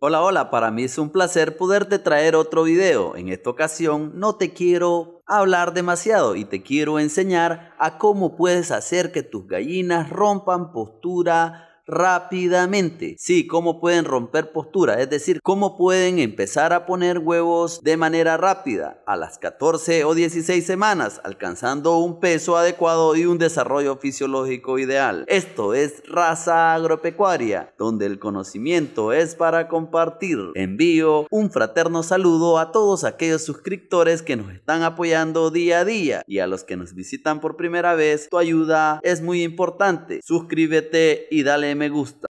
Hola, hola, para mí es un placer poderte traer otro video. En esta ocasión no te quiero hablar demasiado y te quiero enseñar a cómo puedes hacer que tus gallinas rompan postura rápidamente. Sí, cómo pueden romper postura, es decir, cómo pueden empezar a poner huevos de manera rápida a las 14 o 16 semanas, alcanzando un peso adecuado y un desarrollo fisiológico ideal. Esto es raza agropecuaria, donde el conocimiento es para compartir. Envío un fraterno saludo a todos aquellos suscriptores que nos están apoyando día a día y a los que nos visitan por primera vez. Tu ayuda es muy importante. Suscríbete y dale me gusta.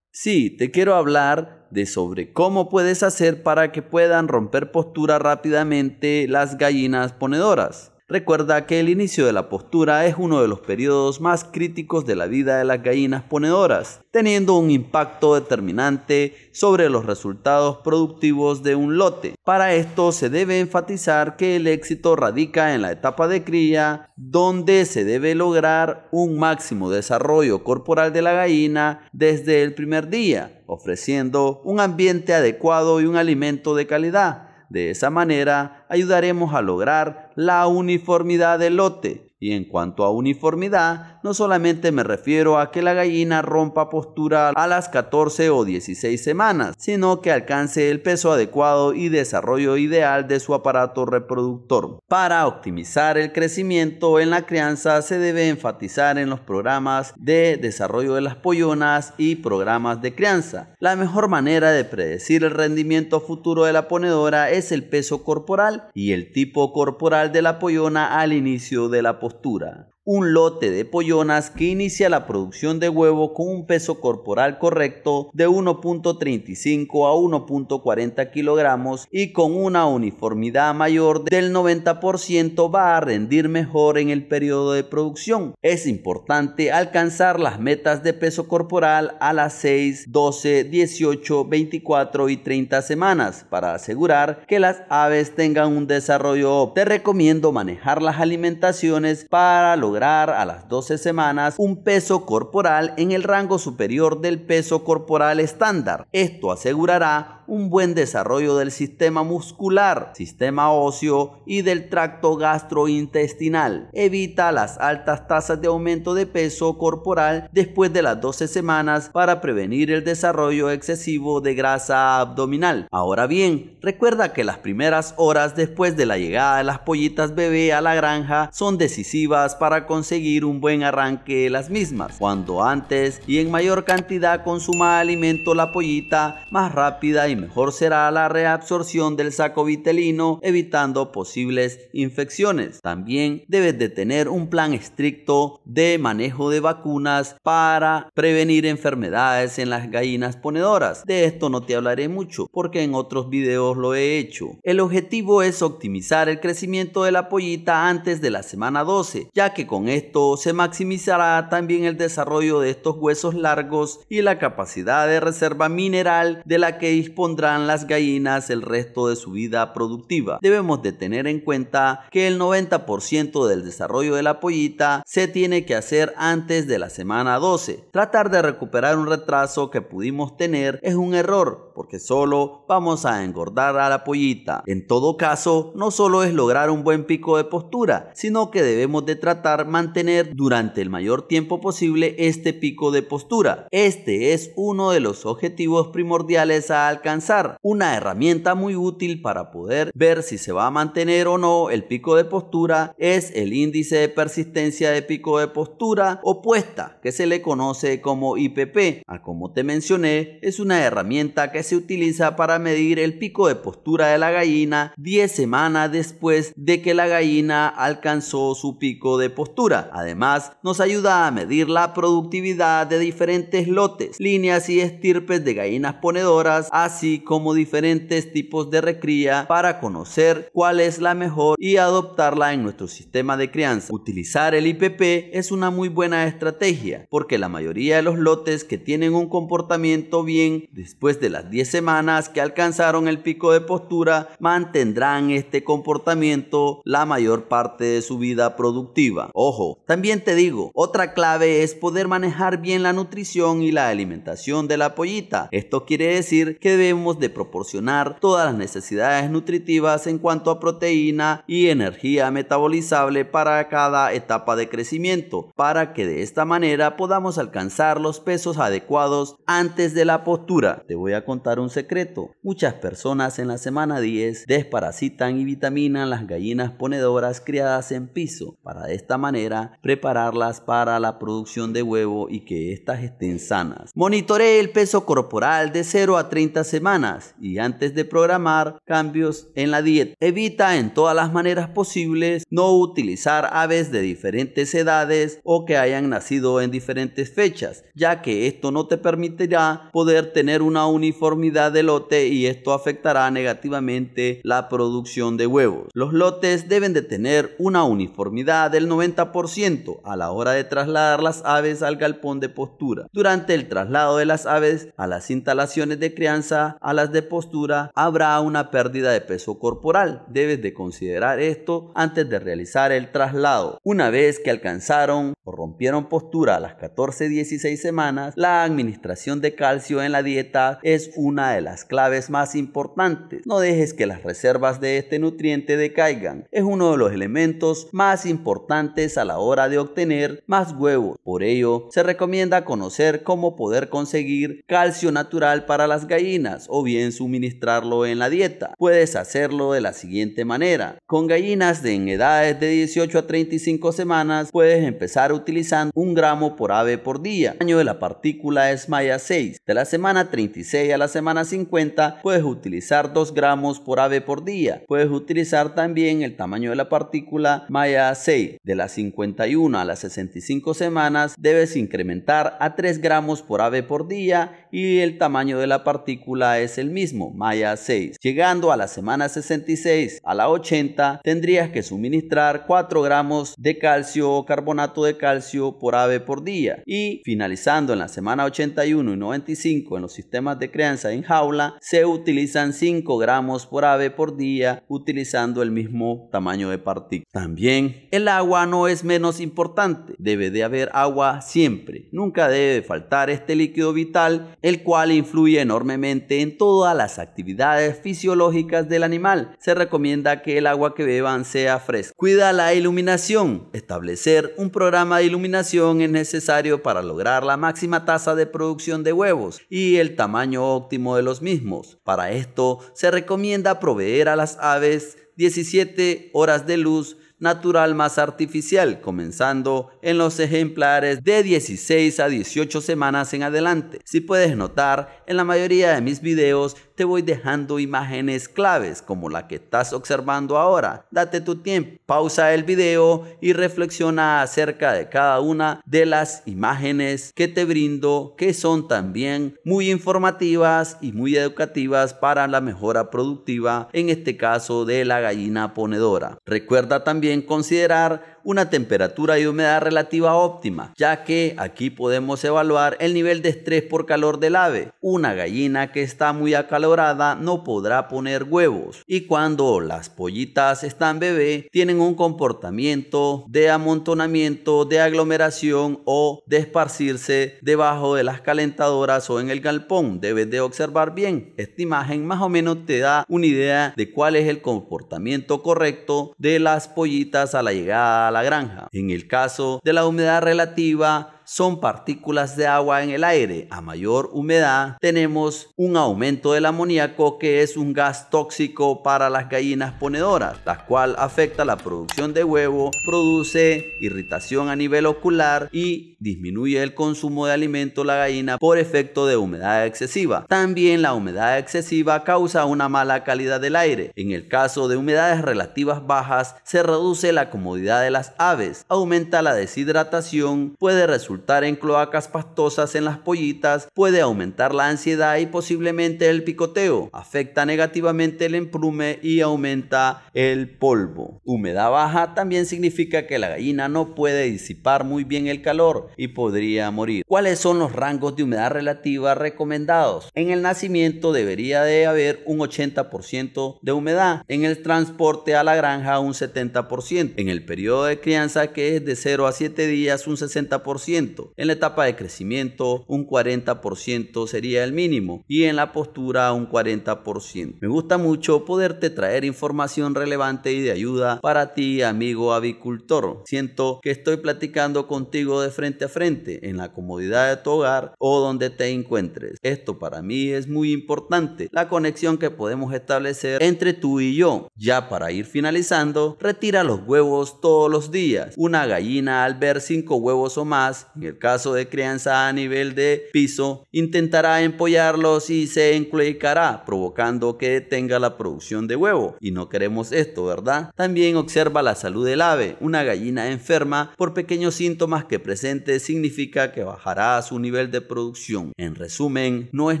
Sí, te quiero hablar de sobre cómo puedes hacer para que puedan romper postura rápidamente las gallinas ponedoras. Recuerda que el inicio de la postura es uno de los periodos más críticos de la vida de las gallinas ponedoras, teniendo un impacto determinante sobre los resultados productivos de un lote. Para esto se debe enfatizar que el éxito radica en la etapa de cría, donde se debe lograr un máximo desarrollo corporal de la gallina desde el primer día, ofreciendo un ambiente adecuado y un alimento de calidad de esa manera ayudaremos a lograr la uniformidad del lote y en cuanto a uniformidad, no solamente me refiero a que la gallina rompa postura a las 14 o 16 semanas, sino que alcance el peso adecuado y desarrollo ideal de su aparato reproductor. Para optimizar el crecimiento en la crianza se debe enfatizar en los programas de desarrollo de las pollonas y programas de crianza. La mejor manera de predecir el rendimiento futuro de la ponedora es el peso corporal y el tipo corporal de la pollona al inicio de la postura postura un lote de pollonas que inicia la producción de huevo con un peso corporal correcto de 1.35 a 1.40 kilogramos y con una uniformidad mayor del 90% va a rendir mejor en el periodo de producción. Es importante alcanzar las metas de peso corporal a las 6, 12, 18, 24 y 30 semanas para asegurar que las aves tengan un desarrollo óptimo. Te recomiendo manejar las alimentaciones para lograr a las 12 semanas un peso corporal en el rango superior del peso corporal estándar. Esto asegurará un buen desarrollo del sistema muscular, sistema óseo y del tracto gastrointestinal. Evita las altas tasas de aumento de peso corporal después de las 12 semanas para prevenir el desarrollo excesivo de grasa abdominal. Ahora bien, recuerda que las primeras horas después de la llegada de las pollitas bebé a la granja son decisivas para conseguir un buen arranque de las mismas. Cuando antes y en mayor cantidad consuma alimento la pollita, más rápida y mejor será la reabsorción del saco vitelino, evitando posibles infecciones. También debes de tener un plan estricto de manejo de vacunas para prevenir enfermedades en las gallinas ponedoras. De esto no te hablaré mucho porque en otros videos lo he hecho. El objetivo es optimizar el crecimiento de la pollita antes de la semana 12, ya que con esto se maximizará también el desarrollo de estos huesos largos y la capacidad de reserva mineral de la que dispondrán las gallinas el resto de su vida productiva. Debemos de tener en cuenta que el 90% del desarrollo de la pollita se tiene que hacer antes de la semana 12. Tratar de recuperar un retraso que pudimos tener es un error, porque solo vamos a engordar a la pollita. En todo caso, no solo es lograr un buen pico de postura, sino que debemos de tratar mantener durante el mayor tiempo posible este pico de postura. Este es uno de los objetivos primordiales a alcanzar, una herramienta muy útil para poder ver si se va a mantener o no el pico de postura es el índice de persistencia de pico de postura opuesta, que se le conoce como IPP. A como te mencioné, es una herramienta que se utiliza para medir el pico de postura de la gallina 10 semanas después de que la gallina alcanzó su pico de postura. Además, nos ayuda a medir la productividad de diferentes lotes, líneas y estirpes de gallinas ponedoras, así como diferentes tipos de recría para conocer cuál es la mejor y adoptarla en nuestro sistema de crianza. Utilizar el IPP es una muy buena estrategia porque la mayoría de los lotes que tienen un comportamiento bien después de las 10 semanas que alcanzaron el pico de postura mantendrán este comportamiento la mayor parte de su vida productiva. Ojo, también te digo, otra clave es poder manejar bien la nutrición y la alimentación de la pollita. Esto quiere decir que debemos de proporcionar todas las necesidades nutritivas en cuanto a proteína y energía metabolizable para cada etapa de crecimiento, para que de esta manera podamos alcanzar los pesos adecuados antes de la postura. Te voy a contar un secreto. Muchas personas en la semana 10 desparasitan y vitaminan las gallinas ponedoras criadas en piso para de esta manera prepararlas para la producción de huevo y que éstas estén sanas. Monitore el peso corporal de 0 a 30 semanas y antes de programar cambios en la dieta. Evita en todas las maneras posibles no utilizar aves de diferentes edades o que hayan nacido en diferentes fechas, ya que esto no te permitirá poder tener una uniformidad uniformidad de lote y esto afectará negativamente la producción de huevos. Los lotes deben de tener una uniformidad del 90% a la hora de trasladar las aves al galpón de postura. Durante el traslado de las aves a las instalaciones de crianza, a las de postura, habrá una pérdida de peso corporal. Debes de considerar esto antes de realizar el traslado. Una vez que alcanzaron o rompieron postura a las 14-16 semanas, la administración de calcio en la dieta es fundamental una de las claves más importantes. No dejes que las reservas de este nutriente decaigan. Es uno de los elementos más importantes a la hora de obtener más huevos. Por ello, se recomienda conocer cómo poder conseguir calcio natural para las gallinas o bien suministrarlo en la dieta. Puedes hacerlo de la siguiente manera. Con gallinas de en edades de 18 a 35 semanas, puedes empezar utilizando un gramo por ave por día. año de la partícula es Maya 6, de la semana 36 a la semana 50 puedes utilizar 2 gramos por ave por día. Puedes utilizar también el tamaño de la partícula Maya 6. De las 51 a las 65 semanas debes incrementar a 3 gramos por ave por día y el tamaño de la partícula es el mismo, Maya 6. Llegando a la semana 66 a la 80 tendrías que suministrar 4 gramos de calcio o carbonato de calcio por ave por día y finalizando en la semana 81 y 95 en los sistemas de crianza en jaula, se utilizan 5 gramos por ave por día utilizando el mismo tamaño de partícula. También el agua no es menos importante, debe de haber agua siempre, nunca debe faltar este líquido vital, el cual influye enormemente en todas las actividades fisiológicas del animal. Se recomienda que el agua que beban sea fresca. Cuida la iluminación. Establecer un programa de iluminación es necesario para lograr la máxima tasa de producción de huevos y el tamaño de los mismos. Para esto se recomienda proveer a las aves 17 horas de luz natural más artificial, comenzando en los ejemplares de 16 a 18 semanas en adelante. Si puedes notar, en la mayoría de mis videos te voy dejando imágenes claves como la que estás observando ahora. Date tu tiempo, pausa el video y reflexiona acerca de cada una de las imágenes que te brindo que son también muy informativas y muy educativas para la mejora productiva, en este caso de la gallina ponedora. Recuerda también considerar una temperatura y humedad relativa óptima, ya que aquí podemos evaluar el nivel de estrés por calor del ave. Una gallina que está muy acalorada no podrá poner huevos y cuando las pollitas están bebé tienen un comportamiento de amontonamiento, de aglomeración o de esparcirse debajo de las calentadoras o en el galpón. Debes de observar bien. Esta imagen más o menos te da una idea de cuál es el comportamiento correcto de las pollitas a la llegada a la granja. En el caso de la humedad relativa, son partículas de agua en el aire. A mayor humedad tenemos un aumento del amoníaco que es un gas tóxico para las gallinas ponedoras, la cual afecta la producción de huevo, produce irritación a nivel ocular y disminuye el consumo de alimento la gallina por efecto de humedad excesiva. También la humedad excesiva causa una mala calidad del aire. En el caso de humedades relativas bajas se reduce la comodidad de las aves, aumenta la deshidratación, puede resultar en cloacas pastosas en las pollitas, puede aumentar la ansiedad y posiblemente el picoteo. Afecta negativamente el emplume y aumenta el polvo. Humedad baja también significa que la gallina no puede disipar muy bien el calor y podría morir. ¿Cuáles son los rangos de humedad relativa recomendados? En el nacimiento debería de haber un 80% de humedad, en el transporte a la granja un 70%, en el periodo de crianza que es de 0 a 7 días un 60%, en la etapa de crecimiento, un 40% sería el mínimo y en la postura un 40%. Me gusta mucho poderte traer información relevante y de ayuda para ti, amigo avicultor. Siento que estoy platicando contigo de frente a frente, en la comodidad de tu hogar o donde te encuentres. Esto para mí es muy importante, la conexión que podemos establecer entre tú y yo. Ya para ir finalizando, retira los huevos todos los días. Una gallina al ver 5 huevos o más en el caso de crianza a nivel de piso, intentará empollarlos y se encloicará, provocando que tenga la producción de huevo. Y no queremos esto, ¿verdad? También observa la salud del ave. Una gallina enferma por pequeños síntomas que presente significa que bajará su nivel de producción. En resumen, no es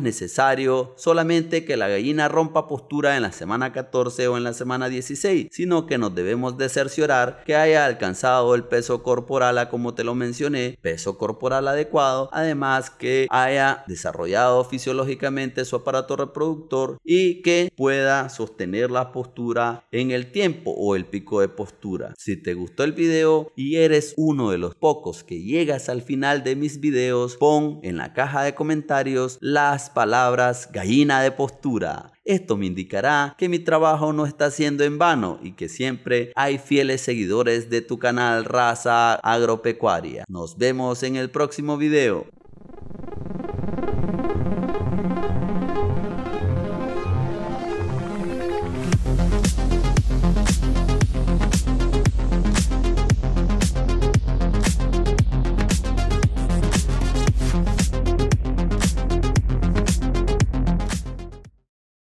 necesario solamente que la gallina rompa postura en la semana 14 o en la semana 16, sino que nos debemos de cerciorar que haya alcanzado el peso corporal a como te lo mencioné, peso corporal adecuado, además que haya desarrollado fisiológicamente su aparato reproductor y que pueda sostener la postura en el tiempo o el pico de postura. Si te gustó el video y eres uno de los pocos que llegas al final de mis videos, pon en la caja de comentarios las palabras gallina de postura esto me indicará que mi trabajo no está siendo en vano y que siempre hay fieles seguidores de tu canal Raza Agropecuaria. Nos vemos en el próximo video.